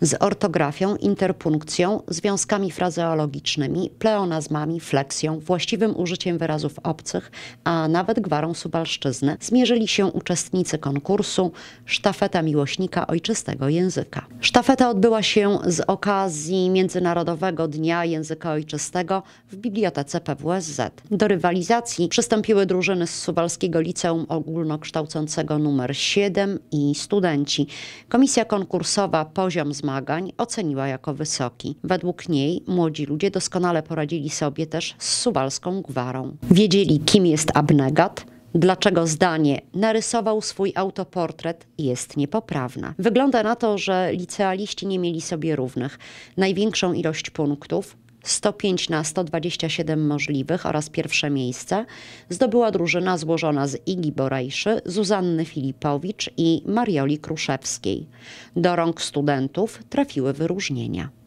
z ortografią, interpunkcją, związkami frazeologicznymi, pleonazmami, fleksją, właściwym użyciem wyrazów obcych, a nawet gwarą subalszczyzny zmierzyli się uczestnicy konkursu Sztafeta Miłośnika Ojczystego Języka. Sztafeta odbyła się z okazji Międzynarodowego Dnia Języka Ojczystego w Bibliotece PWSZ. Do rywalizacji przystąpiły drużyny z Suwalskiego Liceum Ogólnokształcącego nr 7 i studenci. Komisja konkursowa poziom zmagań oceniła jako wysoki. Według niej młodzi ludzie doskonale poradzili sobie też z suwalską gwarą. Wiedzieli, kim jest abnegat, Dlaczego zdanie narysował swój autoportret jest niepoprawne? Wygląda na to, że licealiści nie mieli sobie równych. Największą ilość punktów 105 na 127 możliwych oraz pierwsze miejsce zdobyła drużyna złożona z Igi Borejszy, Zuzanny Filipowicz i Marioli Kruszewskiej. Do rąk studentów trafiły wyróżnienia.